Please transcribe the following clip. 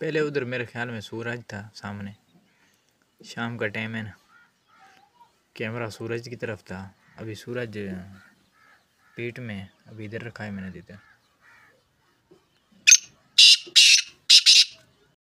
पहले उधर मेरे ख्याल में सूरज था सामने शाम का टाइम है ना कैमरा सूरज की तरफ था अभी सूरज पीठ में अभी इधर रखा है मैंने इधर